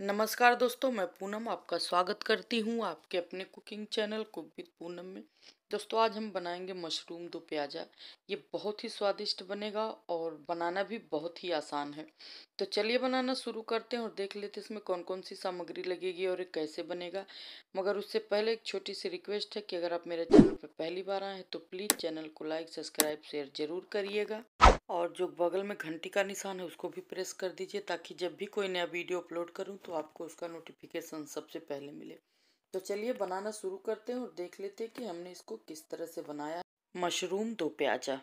नमस्कार दोस्तों मैं पूनम आपका स्वागत करती हूँ आपके अपने cooking channel cook with Poonam में दोस्तों आज हम बनाएंगे मशरूम दो प्याजा ये बहुत ही स्वादिष्ट बनेगा और बनाना भी बहुत ही आसान है तो चलिए बनाना शुरू करते हैं और देख लेते हैं इसमें कौन कौन सी सामग्री लगेगी और ये कैसे बनेगा मगर उससे पहले एक छोटी सी रिक्वेस्ट है कि अगर आप मेरे चैनल पर पहली बार आए हैं तो प्लीज़ चैनल को लाइक सब्सक्राइब शेयर ज़रूर करिएगा और जो बगल में घंटी का निशान है उसको भी प्रेस कर दीजिए ताकि जब भी कोई नया वीडियो अपलोड करूं तो आपको उसका नोटिफिकेशन सबसे पहले मिले तो चलिए बनाना शुरू करते हैं और देख लेते हैं कि हमने इसको किस तरह से बनाया मशरूम दो प्याजा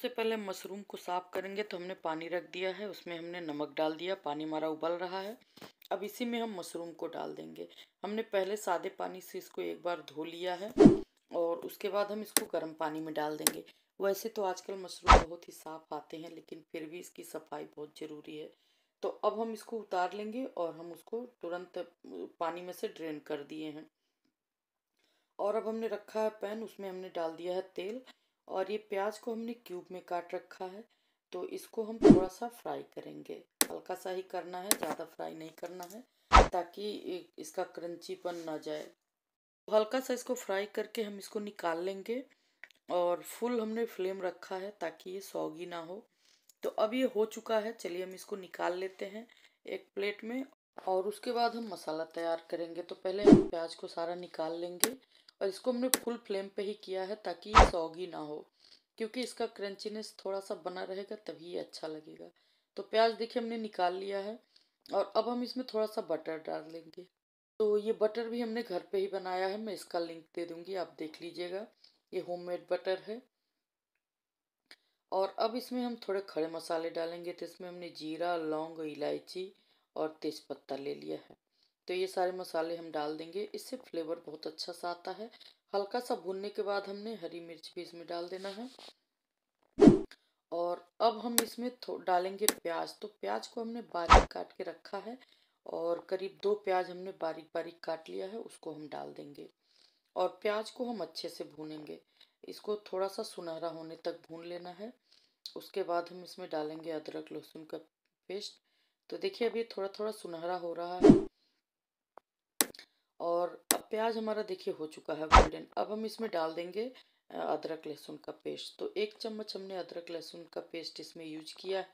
सबसे पहले मशरूम को साफ़ करेंगे तो हमने पानी रख दिया है उसमें हमने नमक डाल दिया पानी हमारा उबल रहा है अब इसी में हम मशरूम को डाल देंगे हमने पहले सादे पानी से इसको एक बार धो लिया है और उसके बाद हम इसको गर्म पानी में डाल देंगे वैसे तो आजकल मशरूम बहुत ही साफ़ आते हैं लेकिन फिर भी इसकी सफाई बहुत ज़रूरी है तो अब हम इसको उतार लेंगे और हम उसको तुरंत पानी में से ड्रेन कर दिए हैं और अब हमने रखा है पैन उसमें हमने डाल दिया है तेल और ये प्याज को हमने क्यूब में काट रखा है तो इसको हम थोड़ा सा फ्राई करेंगे हल्का सा ही करना है ज़्यादा फ्राई नहीं करना है ताकि इसका क्रंचीपन ना जाए तो हल्का सा इसको फ्राई करके हम इसको निकाल लेंगे और फुल हमने फ्लेम रखा है ताकि ये सौगी ना हो तो अब ये हो चुका है चलिए हम इसको निकाल लेते हैं एक प्लेट में और उसके बाद हम मसाला तैयार करेंगे तो पहले हम प्याज को सारा निकाल लेंगे और इसको हमने फुल फ्लेम पे ही किया है ताकि ये सौगी ना हो क्योंकि इसका क्रंचीनेस थोड़ा सा बना रहेगा तभी अच्छा लगेगा तो प्याज देखिए हमने निकाल लिया है और अब हम इसमें थोड़ा सा बटर डाल लेंगे तो ये बटर भी हमने घर पे ही बनाया है मैं इसका लिंक दे दूँगी आप देख लीजिएगा ये होममेड बटर है और अब इसमें हम थोड़े खड़े मसाले डालेंगे तो इसमें हमने जीरा लौंग इलायची और तेज़पत्ता ले लिया है तो ये सारे मसाले हम डाल देंगे इससे फ्लेवर बहुत अच्छा सा आता है हल्का सा भूनने के बाद हमने हरी मिर्च भी इसमें डाल देना है और अब हम इसमें डालेंगे प्याज तो प्याज को हमने बारीक काट के रखा है और करीब दो प्याज हमने बारीक बारीक काट लिया है उसको हम डाल देंगे और प्याज को हम अच्छे से भूनेंगे इसको थोड़ा सा सुनहरा होने तक भून लेना है उसके बाद हम इसमें डालेंगे अदरक लहसुन का पेस्ट तो देखिए अभी थोड़ा थोड़ा सुनहरा हो रहा है और अब प्याज हमारा देखिए हो चुका है गोल्डन अब हम इसमें डाल देंगे अदरक लहसुन का पेस्ट तो एक चम्मच हमने अदरक लहसुन का पेस्ट इसमें यूज किया है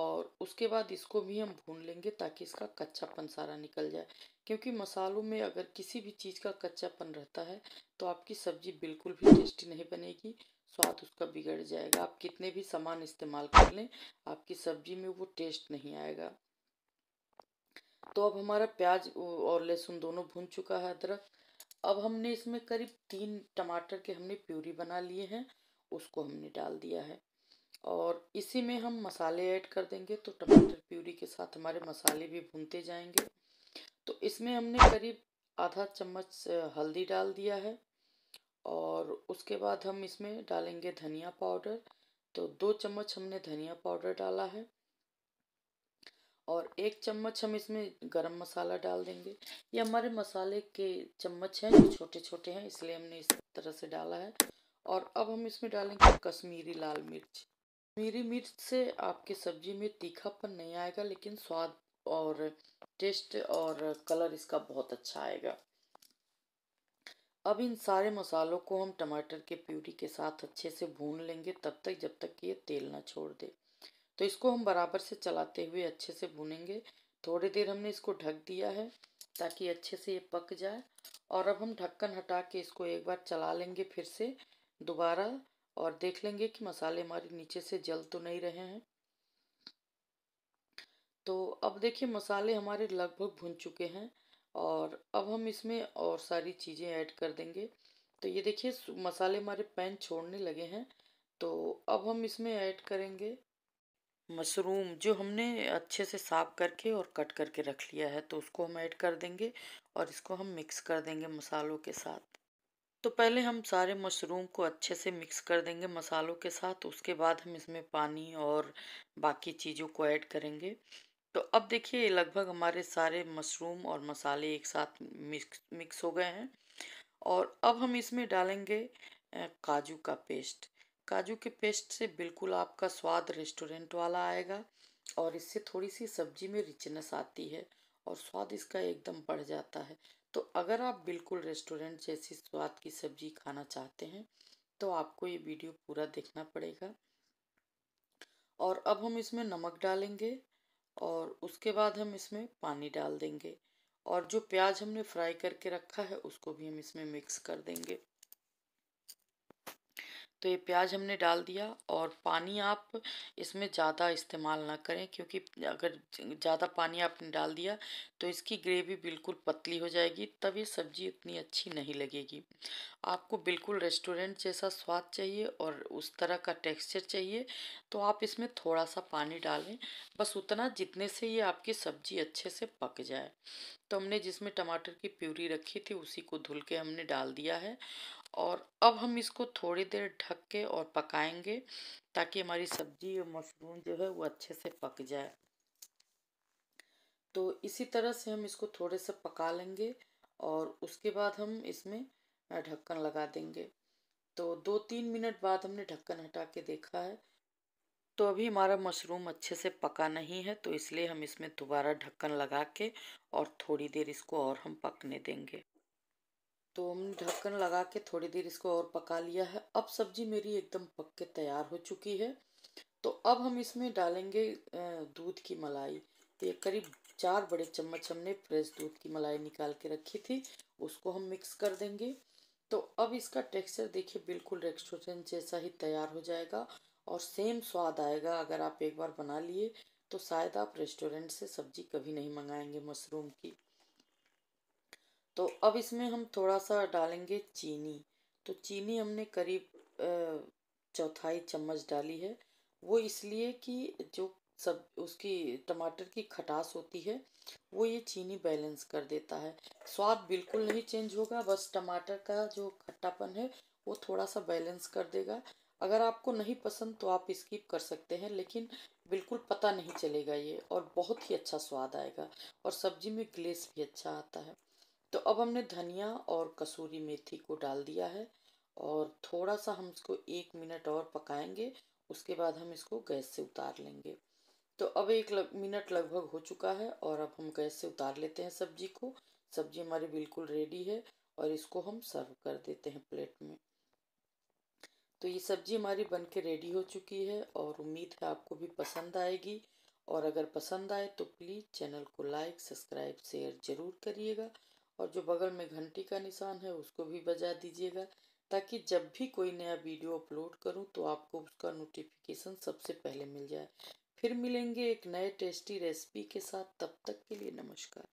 और उसके बाद इसको भी हम भून लेंगे ताकि इसका कच्चापन सारा निकल जाए क्योंकि मसालों में अगर किसी भी चीज़ का कच्चापन रहता है तो आपकी सब्ज़ी बिल्कुल भी टेस्टी नहीं बनेगी स्वाद उसका बिगड़ जाएगा आप कितने भी सामान इस्तेमाल कर लें आपकी सब्ज़ी में वो टेस्ट नहीं आएगा तो अब हमारा प्याज और लहसुन दोनों भून चुका है अदरक अब हमने इसमें करीब तीन टमाटर के हमने प्यूरी बना लिए हैं उसको हमने डाल दिया है और इसी में हम मसाले ऐड कर देंगे तो टमाटर प्यूरी के साथ हमारे मसाले भी भूनते जाएंगे तो इसमें हमने करीब आधा चम्मच हल्दी डाल दिया है और उसके बाद हम इसमें डालेंगे धनिया पाउडर तो दो चम्मच हमने धनिया पाउडर डाला है और एक चम्मच हम इसमें गरम मसाला डाल देंगे ये हमारे मसाले के चम्मच हैं जो छोटे छोटे हैं इसलिए हमने इस तरह से डाला है और अब हम इसमें डालेंगे कश्मीरी लाल मिर्च कश्मीरी मिर्च से आपकी सब्जी में तीखापन नहीं आएगा लेकिन स्वाद और टेस्ट और कलर इसका बहुत अच्छा आएगा अब इन सारे मसालों को हम टमाटर के प्यूरी के साथ अच्छे से भून लेंगे तब तक जब तक ये तेल ना छोड़ दे तो इसको हम बराबर से चलाते हुए अच्छे से भूनेंगे थोड़ी देर हमने इसको ढक दिया है ताकि अच्छे से ये पक जाए और अब हम ढक्कन हटा के इसको एक बार चला लेंगे फिर से दोबारा और देख लेंगे कि मसाले हमारे नीचे से जल तो नहीं रहे हैं तो अब देखिए मसाले हमारे लगभग भुन चुके हैं और अब हम इसमें और सारी चीज़ें ऐड कर देंगे तो ये देखिए मसाले हमारे पैन छोड़ने लगे हैं तो अब हम इसमें ऐड करेंगे मशरूम जो हमने अच्छे से साफ करके और कट करके रख लिया है तो उसको हम ऐड कर देंगे और इसको हम मिक्स कर देंगे मसालों के साथ तो पहले हम सारे मशरूम को अच्छे से मिक्स कर देंगे मसालों के साथ उसके बाद हम इसमें पानी और बाकी चीज़ों को ऐड करेंगे तो अब देखिए लगभग हमारे सारे मशरूम और मसाले एक साथ मिक्स मिक्स हो गए हैं और अब हम इसमें डालेंगे काजू का पेस्ट काजू के पेस्ट से बिल्कुल आपका स्वाद रेस्टोरेंट वाला आएगा और इससे थोड़ी सी सब्जी में रिचनेस आती है और स्वाद इसका एकदम बढ़ जाता है तो अगर आप बिल्कुल रेस्टोरेंट जैसी स्वाद की सब्जी खाना चाहते हैं तो आपको ये वीडियो पूरा देखना पड़ेगा और अब हम इसमें नमक डालेंगे और उसके बाद हम इसमें पानी डाल देंगे और जो प्याज हमने फ्राई करके रखा है उसको भी हम इसमें मिक्स कर देंगे तो ये प्याज हमने डाल दिया और पानी आप इसमें ज़्यादा इस्तेमाल ना करें क्योंकि अगर ज़्यादा पानी आपने डाल दिया तो इसकी ग्रेवी बिल्कुल पतली हो जाएगी तब ये सब्ज़ी उतनी अच्छी नहीं लगेगी आपको बिल्कुल रेस्टोरेंट जैसा स्वाद चाहिए और उस तरह का टेक्सचर चाहिए तो आप इसमें थोड़ा सा पानी डालें बस उतना जितने से ये आपकी सब्ज़ी अच्छे से पक जाए तो हमने जिसमें टमाटर की प्यूरी रखी थी उसी को धुल के हमने डाल दिया है और अब हम इसको थोड़ी देर ढक के और पकाएंगे ताकि हमारी सब्जी और मशरूम जो है वो अच्छे से पक जाए तो इसी तरह से हम इसको थोड़े से पका लेंगे और उसके बाद हम इसमें ढक्कन लगा देंगे तो दो तीन मिनट बाद हमने ढक्कन हटा के देखा है तो अभी हमारा मशरूम अच्छे से पका नहीं है तो इसलिए हम इसमें दोबारा ढक्कन लगा के और थोड़ी देर इसको और हम पकने देंगे तो हमने ढक्कन लगा के थोड़ी देर इसको और पका लिया है अब सब्जी मेरी एकदम पक के तैयार हो चुकी है तो अब हम इसमें डालेंगे दूध की मलाई तो ये करीब चार बड़े चम्मच हमने फ्रेश दूध की मलाई निकाल के रखी थी उसको हम मिक्स कर देंगे तो अब इसका टेक्सचर देखिए बिल्कुल रेस्टोरेंट जैसा ही तैयार हो जाएगा और सेम स्वाद आएगा अगर आप एक बार बना लिए तो शायद आप रेस्टोरेंट से सब्जी कभी नहीं मंगाएंगे मशरूम की तो अब इसमें हम थोड़ा सा डालेंगे चीनी तो चीनी हमने करीब चौथाई चम्मच डाली है वो इसलिए कि जो सब उसकी टमाटर की खटास होती है वो ये चीनी बैलेंस कर देता है स्वाद बिल्कुल नहीं चेंज होगा बस टमाटर का जो खट्टापन है वो थोड़ा सा बैलेंस कर देगा अगर आपको नहीं पसंद तो आप स्किप कर सकते हैं लेकिन बिल्कुल पता नहीं चलेगा ये और बहुत ही अच्छा स्वाद आएगा और सब्जी में ग्लेस भी अच्छा आता है तो अब हमने धनिया और कसूरी मेथी को डाल दिया है और थोड़ा सा हम इसको एक मिनट और पकाएंगे उसके बाद हम इसको गैस से उतार लेंगे तो अब एक लग, मिनट लगभग हो चुका है और अब हम गैस से उतार लेते हैं सब्जी को सब्जी हमारी बिल्कुल रेडी है और इसको हम सर्व कर देते हैं प्लेट में तो ये सब्जी हमारी बन के रेडी हो चुकी है और उम्मीद है आपको भी पसंद आएगी और अगर पसंद आए तो प्लीज़ चैनल को लाइक सब्सक्राइब शेयर ज़रूर करिएगा और जो बगल में घंटी का निशान है उसको भी बजा दीजिएगा ताकि जब भी कोई नया वीडियो अपलोड करूं तो आपको उसका नोटिफिकेशन सबसे पहले मिल जाए फिर मिलेंगे एक नए टेस्टी रेसिपी के साथ तब तक के लिए नमस्कार